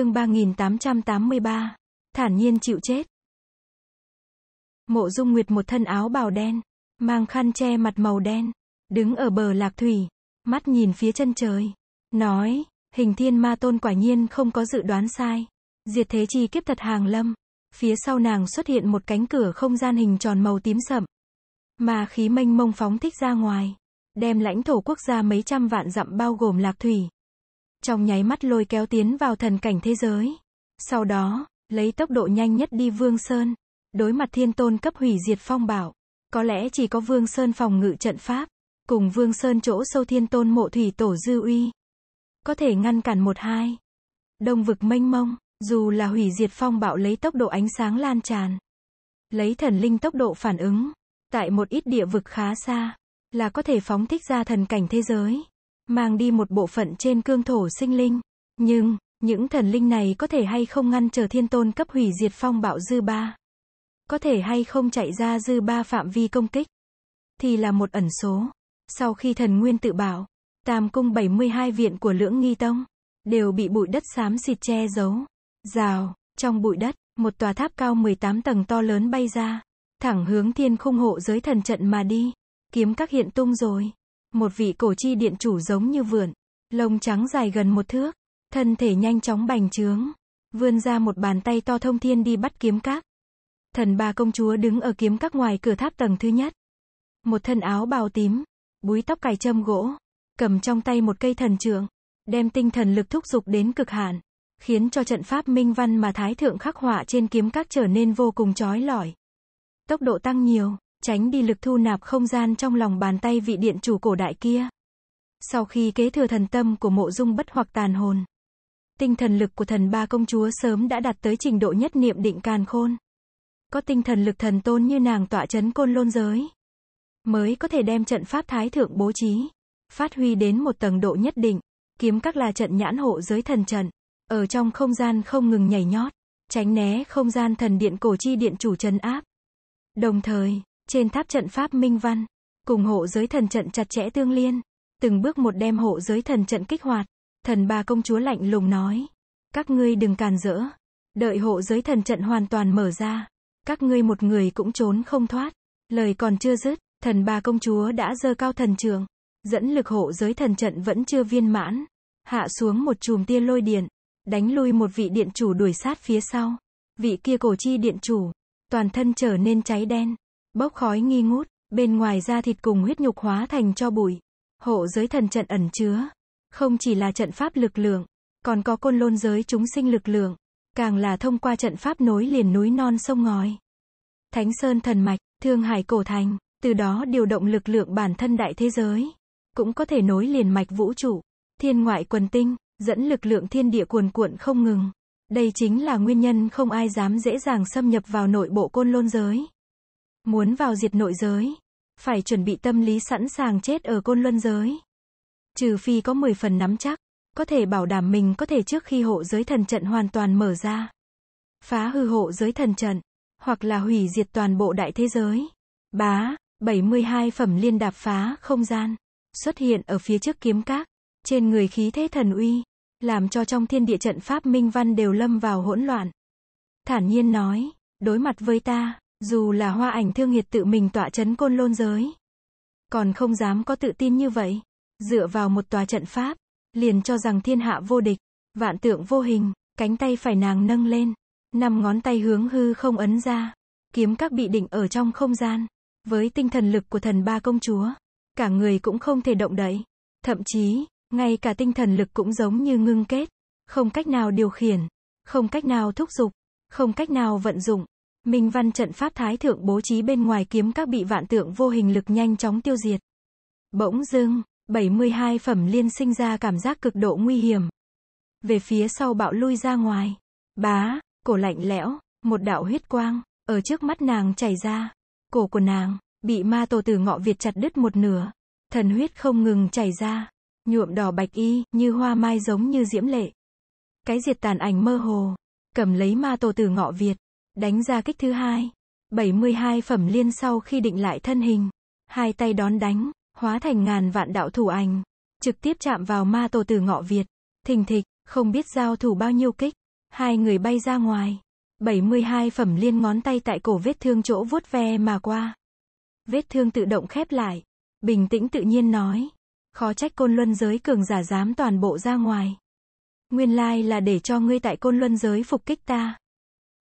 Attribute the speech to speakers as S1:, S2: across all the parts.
S1: chương 3883. Thản nhiên chịu chết. Mộ Dung Nguyệt một thân áo bào đen, mang khăn che mặt màu đen, đứng ở bờ lạc thủy, mắt nhìn phía chân trời, nói, hình thiên ma tôn quả nhiên không có dự đoán sai. Diệt thế chi kiếp thật hàng lâm, phía sau nàng xuất hiện một cánh cửa không gian hình tròn màu tím sậm, mà khí mênh mông phóng thích ra ngoài, đem lãnh thổ quốc gia mấy trăm vạn dặm bao gồm lạc thủy, trong nháy mắt lôi kéo tiến vào thần cảnh thế giới. Sau đó, lấy tốc độ nhanh nhất đi Vương Sơn, đối mặt thiên tôn cấp hủy diệt phong bảo. Có lẽ chỉ có Vương Sơn phòng ngự trận pháp, cùng Vương Sơn chỗ sâu thiên tôn mộ thủy tổ dư uy. Có thể ngăn cản một hai. Đông vực mênh mông, dù là hủy diệt phong bạo lấy tốc độ ánh sáng lan tràn. Lấy thần linh tốc độ phản ứng, tại một ít địa vực khá xa, là có thể phóng thích ra thần cảnh thế giới mang đi một bộ phận trên cương thổ sinh linh. Nhưng, những thần linh này có thể hay không ngăn trở thiên tôn cấp hủy diệt phong bạo dư ba? Có thể hay không chạy ra dư ba phạm vi công kích? Thì là một ẩn số. Sau khi thần nguyên tự bảo, tam cung 72 viện của lưỡng nghi tông, đều bị bụi đất xám xịt che giấu. Rào, trong bụi đất, một tòa tháp cao 18 tầng to lớn bay ra, thẳng hướng thiên khung hộ giới thần trận mà đi. Kiếm các hiện tung rồi. Một vị cổ chi điện chủ giống như vườn lông trắng dài gần một thước, thân thể nhanh chóng bành trướng, vươn ra một bàn tay to thông thiên đi bắt kiếm các. Thần bà công chúa đứng ở kiếm các ngoài cửa tháp tầng thứ nhất. Một thân áo bào tím, búi tóc cài châm gỗ, cầm trong tay một cây thần trượng, đem tinh thần lực thúc giục đến cực hạn, khiến cho trận pháp minh văn mà thái thượng khắc họa trên kiếm các trở nên vô cùng chói lọi. Tốc độ tăng nhiều, tránh đi lực thu nạp không gian trong lòng bàn tay vị điện chủ cổ đại kia. Sau khi kế thừa thần tâm của mộ dung bất hoặc tàn hồn, tinh thần lực của thần ba công chúa sớm đã đạt tới trình độ nhất niệm định can khôn. Có tinh thần lực thần tôn như nàng tọa chấn côn lôn giới, mới có thể đem trận pháp thái thượng bố trí, phát huy đến một tầng độ nhất định, kiếm các là trận nhãn hộ giới thần trận, ở trong không gian không ngừng nhảy nhót, tránh né không gian thần điện cổ chi điện chủ trấn áp. Đồng thời, trên tháp trận pháp Minh Văn, cùng hộ giới thần trận chặt chẽ tương liên, từng bước một đem hộ giới thần trận kích hoạt, thần bà công chúa lạnh lùng nói. Các ngươi đừng càn rỡ, đợi hộ giới thần trận hoàn toàn mở ra, các ngươi một người cũng trốn không thoát. Lời còn chưa dứt, thần bà công chúa đã dơ cao thần trường, dẫn lực hộ giới thần trận vẫn chưa viên mãn, hạ xuống một chùm tia lôi điện, đánh lui một vị điện chủ đuổi sát phía sau. Vị kia cổ chi điện chủ, toàn thân trở nên cháy đen, Bốc khói nghi ngút, bên ngoài da thịt cùng huyết nhục hóa thành cho bụi. Hộ giới thần trận ẩn chứa. Không chỉ là trận pháp lực lượng, còn có côn lôn giới chúng sinh lực lượng. Càng là thông qua trận pháp nối liền núi non sông ngòi. Thánh Sơn thần mạch, Thương Hải cổ thành, từ đó điều động lực lượng bản thân đại thế giới. Cũng có thể nối liền mạch vũ trụ, thiên ngoại quần tinh, dẫn lực lượng thiên địa cuồn cuộn không ngừng. Đây chính là nguyên nhân không ai dám dễ dàng xâm nhập vào nội bộ côn lôn giới. Muốn vào diệt nội giới, phải chuẩn bị tâm lý sẵn sàng chết ở côn luân giới. Trừ phi có 10 phần nắm chắc, có thể bảo đảm mình có thể trước khi hộ giới thần trận hoàn toàn mở ra. Phá hư hộ giới thần trận, hoặc là hủy diệt toàn bộ đại thế giới. Bá, 72 phẩm liên đạp phá không gian, xuất hiện ở phía trước kiếm các, trên người khí thế thần uy, làm cho trong thiên địa trận pháp minh văn đều lâm vào hỗn loạn. Thản nhiên nói, đối mặt với ta, dù là hoa ảnh thương hiệt tự mình tọa chấn côn lôn giới. Còn không dám có tự tin như vậy. Dựa vào một tòa trận pháp, liền cho rằng thiên hạ vô địch, vạn tượng vô hình, cánh tay phải nàng nâng lên, năm ngón tay hướng hư không ấn ra, kiếm các bị định ở trong không gian. Với tinh thần lực của thần ba công chúa, cả người cũng không thể động đậy, thậm chí, ngay cả tinh thần lực cũng giống như ngưng kết, không cách nào điều khiển, không cách nào thúc giục, không cách nào vận dụng, Minh văn trận pháp thái thượng bố trí bên ngoài kiếm các bị vạn tượng vô hình lực nhanh chóng tiêu diệt. Bỗng dưng, 72 phẩm liên sinh ra cảm giác cực độ nguy hiểm. Về phía sau bạo lui ra ngoài. Bá, cổ lạnh lẽo, một đạo huyết quang, ở trước mắt nàng chảy ra. Cổ của nàng, bị ma tổ tử ngọ Việt chặt đứt một nửa. Thần huyết không ngừng chảy ra. Nhuộm đỏ bạch y, như hoa mai giống như diễm lệ. Cái diệt tàn ảnh mơ hồ, cầm lấy ma tổ tử ngọ Việt. Đánh ra kích thứ hai. 72 phẩm liên sau khi định lại thân hình. Hai tay đón đánh, hóa thành ngàn vạn đạo thủ ảnh. Trực tiếp chạm vào ma tổ từ ngọ Việt. Thình thịch, không biết giao thủ bao nhiêu kích. Hai người bay ra ngoài. 72 phẩm liên ngón tay tại cổ vết thương chỗ vuốt ve mà qua. Vết thương tự động khép lại. Bình tĩnh tự nhiên nói. Khó trách côn luân giới cường giả dám toàn bộ ra ngoài. Nguyên lai là để cho ngươi tại côn luân giới phục kích ta.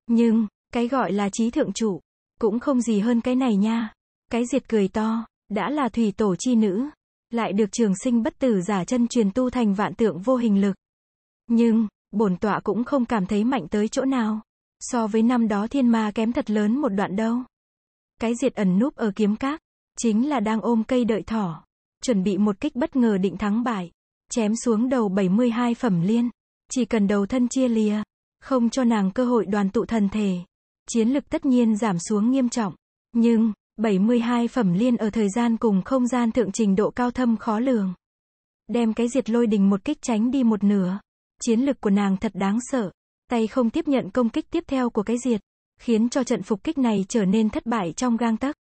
S1: Nhưng, cái gọi là trí thượng chủ, cũng không gì hơn cái này nha. Cái diệt cười to, đã là thủy tổ chi nữ, lại được trường sinh bất tử giả chân truyền tu thành vạn tượng vô hình lực. Nhưng, bổn tọa cũng không cảm thấy mạnh tới chỗ nào. So với năm đó thiên ma kém thật lớn một đoạn đâu. Cái diệt ẩn núp ở kiếm các, chính là đang ôm cây đợi thỏ, chuẩn bị một kích bất ngờ định thắng bại, chém xuống đầu 72 phẩm liên, chỉ cần đầu thân chia lìa, không cho nàng cơ hội đoàn tụ thần thể chiến lực tất nhiên giảm xuống nghiêm trọng. Nhưng, 72 phẩm liên ở thời gian cùng không gian thượng trình độ cao thâm khó lường. Đem cái diệt lôi đình một kích tránh đi một nửa. Chiến lực của nàng thật đáng sợ. Tay không tiếp nhận công kích tiếp theo của cái diệt, khiến cho trận phục kích này trở nên thất bại trong gang tấc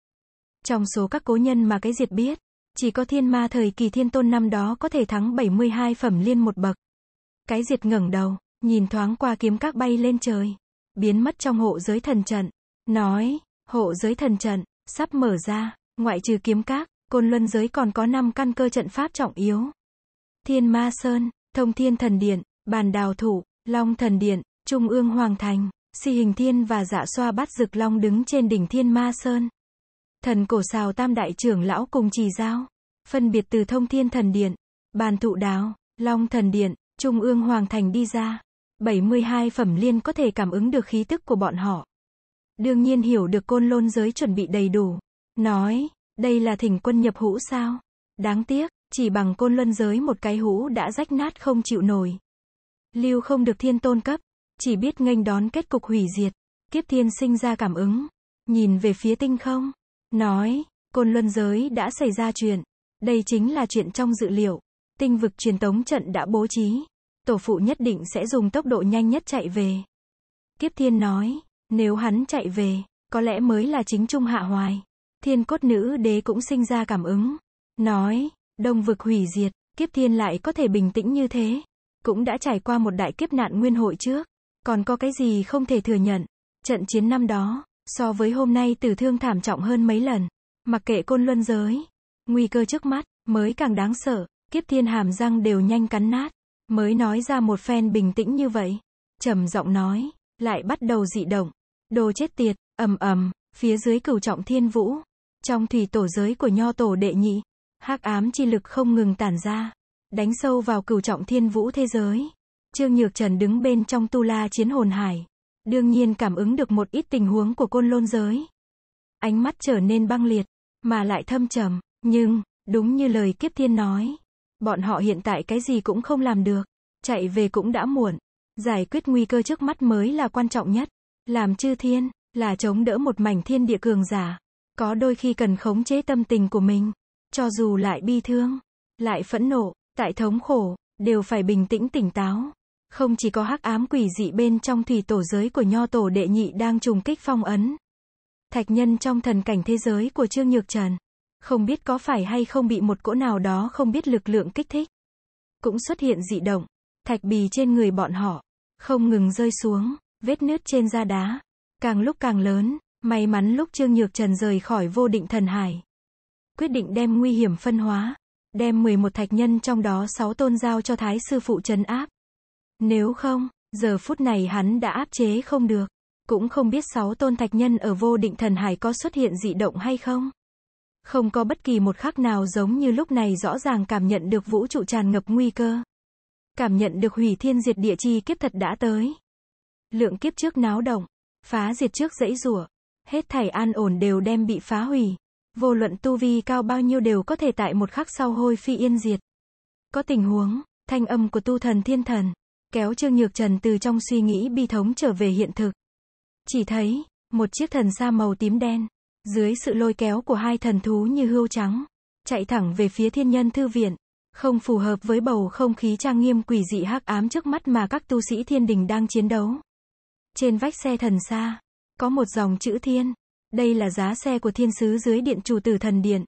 S1: Trong số các cố nhân mà cái diệt biết, chỉ có thiên ma thời kỳ thiên tôn năm đó có thể thắng 72 phẩm liên một bậc. Cái diệt ngẩng đầu, nhìn thoáng qua kiếm các bay lên trời biến mất trong hộ giới thần trận. Nói, hộ giới thần trận, sắp mở ra, ngoại trừ kiếm các, côn luân giới còn có 5 căn cơ trận pháp trọng yếu. Thiên Ma Sơn, Thông Thiên Thần Điện, Bàn Đào Thủ, Long Thần Điện, Trung ương Hoàng Thành, Si Hình Thiên và Dạ Xoa Bát Dực Long đứng trên đỉnh Thiên Ma Sơn. Thần cổ sào tam đại trưởng lão cùng trì giao, phân biệt từ Thông Thiên Thần Điện, Bàn Thụ Đào, Long Thần Điện, Trung ương Hoàng Thành đi ra. 72 phẩm liên có thể cảm ứng được khí tức của bọn họ. Đương nhiên hiểu được côn lôn giới chuẩn bị đầy đủ. Nói, đây là thỉnh quân nhập hũ sao? Đáng tiếc, chỉ bằng côn luân giới một cái hũ đã rách nát không chịu nổi. Lưu không được thiên tôn cấp, chỉ biết nghênh đón kết cục hủy diệt. Kiếp thiên sinh ra cảm ứng, nhìn về phía tinh không, nói, côn luân giới đã xảy ra chuyện. Đây chính là chuyện trong dự liệu. Tinh vực truyền tống trận đã bố trí tổ phụ nhất định sẽ dùng tốc độ nhanh nhất chạy về. Kiếp thiên nói, nếu hắn chạy về, có lẽ mới là chính trung hạ hoài. Thiên cốt nữ đế cũng sinh ra cảm ứng. Nói, đông vực hủy diệt, kiếp thiên lại có thể bình tĩnh như thế. Cũng đã trải qua một đại kiếp nạn nguyên hội trước. Còn có cái gì không thể thừa nhận. Trận chiến năm đó, so với hôm nay tử thương thảm trọng hơn mấy lần. Mặc kệ côn luân giới, nguy cơ trước mắt, mới càng đáng sợ, kiếp thiên hàm răng đều nhanh cắn nát. Mới nói ra một phen bình tĩnh như vậy. trầm giọng nói, lại bắt đầu dị động. Đồ chết tiệt, ầm ầm, phía dưới cửu trọng thiên vũ. Trong thủy tổ giới của nho tổ đệ nhị, hắc ám chi lực không ngừng tản ra. Đánh sâu vào cửu trọng thiên vũ thế giới. Trương Nhược Trần đứng bên trong tu la chiến hồn hải. Đương nhiên cảm ứng được một ít tình huống của côn lôn giới. Ánh mắt trở nên băng liệt, mà lại thâm trầm, nhưng, đúng như lời kiếp thiên nói, Bọn họ hiện tại cái gì cũng không làm được. Chạy về cũng đã muộn. Giải quyết nguy cơ trước mắt mới là quan trọng nhất. Làm chư thiên, là chống đỡ một mảnh thiên địa cường giả. Có đôi khi cần khống chế tâm tình của mình. Cho dù lại bi thương, lại phẫn nộ, tại thống khổ, đều phải bình tĩnh tỉnh táo. Không chỉ có hắc ám quỷ dị bên trong thủy tổ giới của nho tổ đệ nhị đang trùng kích phong ấn. Thạch nhân trong thần cảnh thế giới của Trương Nhược Trần không biết có phải hay không bị một cỗ nào đó không biết lực lượng kích thích. Cũng xuất hiện dị động, thạch bì trên người bọn họ, không ngừng rơi xuống, vết nứt trên da đá, càng lúc càng lớn, may mắn lúc Trương Nhược Trần rời khỏi vô định thần hải. Quyết định đem nguy hiểm phân hóa, đem 11 thạch nhân trong đó 6 tôn giao cho Thái Sư Phụ Trần áp. Nếu không, giờ phút này hắn đã áp chế không được, cũng không biết 6 tôn thạch nhân ở vô định thần hải có xuất hiện dị động hay không không có bất kỳ một khắc nào giống như lúc này rõ ràng cảm nhận được vũ trụ tràn ngập nguy cơ. Cảm nhận được hủy thiên diệt địa chi kiếp thật đã tới. Lượng kiếp trước náo động, phá diệt trước dãy rủa, hết thảy an ổn đều đem bị phá hủy. Vô luận tu vi cao bao nhiêu đều có thể tại một khắc sau hôi phi yên diệt. Có tình huống, thanh âm của tu thần thiên thần, kéo Trương Nhược Trần từ trong suy nghĩ bi thống trở về hiện thực. Chỉ thấy, một chiếc thần xa màu tím đen, dưới sự lôi kéo của hai thần thú như hươu trắng, chạy thẳng về phía thiên nhân thư viện, không phù hợp với bầu không khí trang nghiêm quỷ dị hắc ám trước mắt mà các tu sĩ thiên đình đang chiến đấu. Trên vách xe thần xa, có một dòng chữ thiên, đây là giá xe của thiên sứ dưới điện chủ tử thần điện.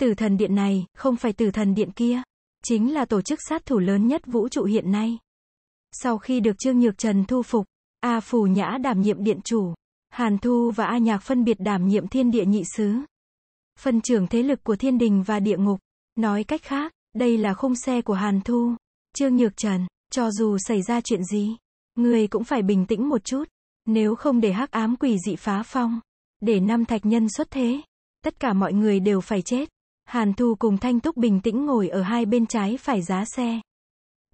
S1: Tử thần điện này, không phải tử thần điện kia, chính là tổ chức sát thủ lớn nhất vũ trụ hiện nay. Sau khi được Trương Nhược Trần thu phục, A Phù Nhã đảm nhiệm điện chủ, Hàn Thu và A Nhạc phân biệt đảm nhiệm thiên địa nhị sứ. Phân trưởng thế lực của thiên đình và địa ngục. Nói cách khác, đây là khung xe của Hàn Thu. Trương Nhược Trần, cho dù xảy ra chuyện gì, người cũng phải bình tĩnh một chút. Nếu không để hắc ám quỷ dị phá phong, để năm thạch nhân xuất thế, tất cả mọi người đều phải chết. Hàn Thu cùng Thanh Túc bình tĩnh ngồi ở hai bên trái phải giá xe.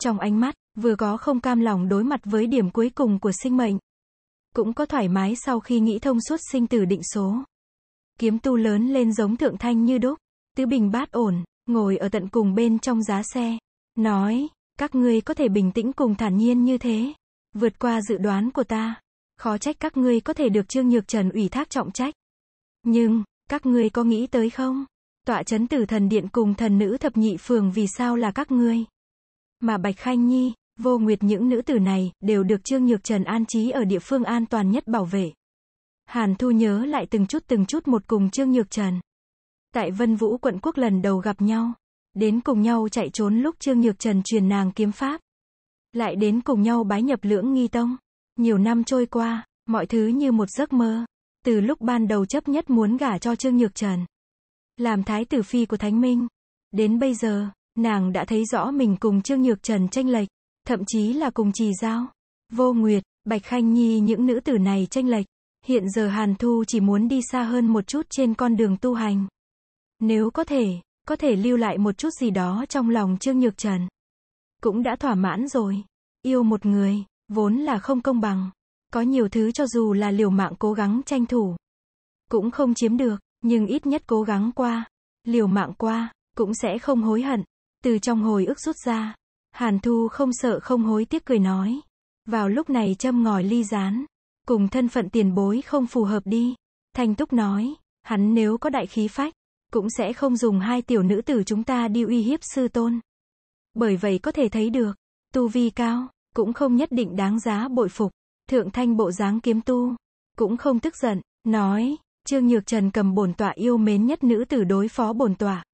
S1: Trong ánh mắt, vừa có không cam lòng đối mặt với điểm cuối cùng của sinh mệnh, cũng có thoải mái sau khi nghĩ thông suốt sinh tử định số. Kiếm tu lớn lên giống thượng thanh như đúc, tứ bình bát ổn, ngồi ở tận cùng bên trong giá xe, nói, các ngươi có thể bình tĩnh cùng thản nhiên như thế, vượt qua dự đoán của ta, khó trách các ngươi có thể được Trương Nhược Trần ủy thác trọng trách. Nhưng, các ngươi có nghĩ tới không? Tọa chấn tử thần điện cùng thần nữ thập nhị phường vì sao là các ngươi? Mà Bạch Khanh Nhi, Vô nguyệt những nữ tử này, đều được Trương Nhược Trần an trí ở địa phương an toàn nhất bảo vệ. Hàn Thu nhớ lại từng chút từng chút một cùng Trương Nhược Trần. Tại Vân Vũ quận quốc lần đầu gặp nhau, đến cùng nhau chạy trốn lúc Trương Nhược Trần truyền nàng kiếm pháp. Lại đến cùng nhau bái nhập lưỡng nghi tông. Nhiều năm trôi qua, mọi thứ như một giấc mơ. Từ lúc ban đầu chấp nhất muốn gả cho Trương Nhược Trần. Làm thái tử phi của Thánh Minh. Đến bây giờ, nàng đã thấy rõ mình cùng Trương Nhược Trần tranh lệch thậm chí là cùng trì giao, vô nguyệt, bạch khanh nhi những nữ tử này tranh lệch. Hiện giờ Hàn Thu chỉ muốn đi xa hơn một chút trên con đường tu hành. Nếu có thể, có thể lưu lại một chút gì đó trong lòng Trương Nhược Trần. Cũng đã thỏa mãn rồi. Yêu một người, vốn là không công bằng. Có nhiều thứ cho dù là liều mạng cố gắng tranh thủ. Cũng không chiếm được, nhưng ít nhất cố gắng qua. Liều mạng qua, cũng sẽ không hối hận. Từ trong hồi ức rút ra, Hàn Thu không sợ không hối tiếc cười nói. Vào lúc này châm ngòi ly gián Cùng thân phận tiền bối không phù hợp đi. Thanh Túc nói, hắn nếu có đại khí phách, cũng sẽ không dùng hai tiểu nữ tử chúng ta đi uy hiếp sư tôn. Bởi vậy có thể thấy được, tu vi cao, cũng không nhất định đáng giá bội phục. Thượng thanh bộ dáng kiếm tu, cũng không tức giận, nói, Trương Nhược Trần cầm bổn tọa yêu mến nhất nữ tử đối phó bổn tọa.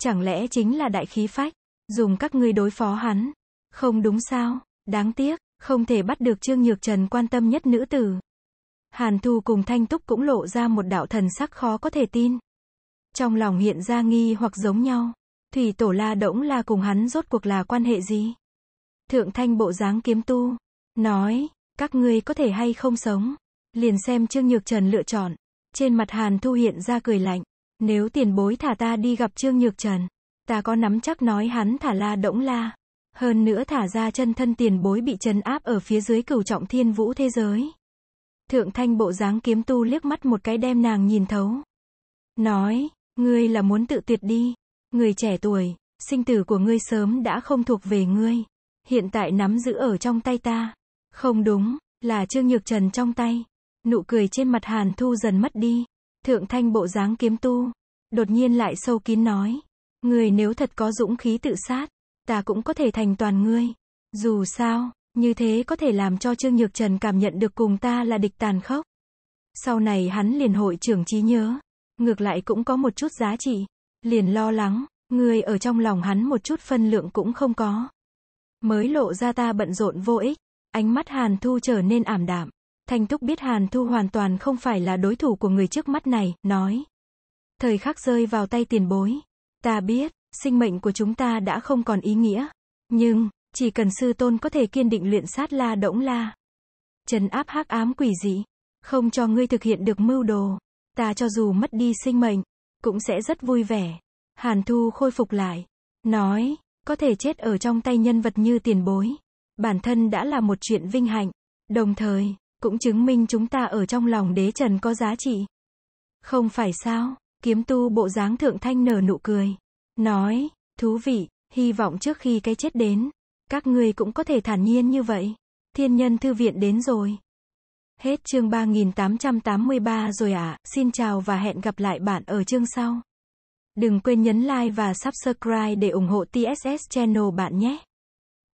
S1: Chẳng lẽ chính là đại khí phách? Dùng các ngươi đối phó hắn. Không đúng sao, đáng tiếc, không thể bắt được Trương Nhược Trần quan tâm nhất nữ tử. Hàn Thu cùng Thanh Túc cũng lộ ra một đạo thần sắc khó có thể tin. Trong lòng hiện ra nghi hoặc giống nhau. Thủy Tổ La Đỗng La cùng hắn rốt cuộc là quan hệ gì? Thượng Thanh bộ dáng kiếm tu. Nói, các ngươi có thể hay không sống. Liền xem Trương Nhược Trần lựa chọn. Trên mặt Hàn Thu hiện ra cười lạnh. Nếu tiền bối thả ta đi gặp Trương Nhược Trần ta có nắm chắc nói hắn thả la động la. Hơn nữa thả ra chân thân tiền bối bị chân áp ở phía dưới cửu trọng thiên vũ thế giới. Thượng thanh bộ dáng kiếm tu liếc mắt một cái đem nàng nhìn thấu. Nói, ngươi là muốn tự tuyệt đi. Người trẻ tuổi, sinh tử của ngươi sớm đã không thuộc về ngươi. Hiện tại nắm giữ ở trong tay ta. Không đúng, là Trương Nhược Trần trong tay. Nụ cười trên mặt Hàn Thu dần mất đi. Thượng thanh bộ dáng kiếm tu. Đột nhiên lại sâu kín nói. Người nếu thật có dũng khí tự sát, ta cũng có thể thành toàn ngươi. Dù sao, như thế có thể làm cho Trương Nhược Trần cảm nhận được cùng ta là địch tàn khốc. Sau này hắn liền hội trưởng trí nhớ. Ngược lại cũng có một chút giá trị. Liền lo lắng, người ở trong lòng hắn một chút phân lượng cũng không có. Mới lộ ra ta bận rộn vô ích. Ánh mắt Hàn Thu trở nên ảm đạm. Thanh thúc biết Hàn Thu hoàn toàn không phải là đối thủ của người trước mắt này, nói. Thời khắc rơi vào tay tiền bối. Ta biết, sinh mệnh của chúng ta đã không còn ý nghĩa. Nhưng, chỉ cần sư tôn có thể kiên định luyện sát la đỗng la. Trần áp hắc ám quỷ dị. Không cho ngươi thực hiện được mưu đồ. Ta cho dù mất đi sinh mệnh, cũng sẽ rất vui vẻ. Hàn Thu khôi phục lại. Nói, có thể chết ở trong tay nhân vật như tiền bối. Bản thân đã là một chuyện vinh hạnh. Đồng thời, cũng chứng minh chúng ta ở trong lòng đế trần có giá trị. Không phải sao? Kiếm tu bộ dáng thượng thanh nở nụ cười. Nói, thú vị, hy vọng trước khi cái chết đến, các ngươi cũng có thể thản nhiên như vậy. Thiên nhân thư viện đến rồi. Hết chương 3883 rồi ạ, xin chào và hẹn gặp lại bạn ở chương sau. Đừng quên nhấn like và subscribe để ủng hộ TSS channel bạn nhé.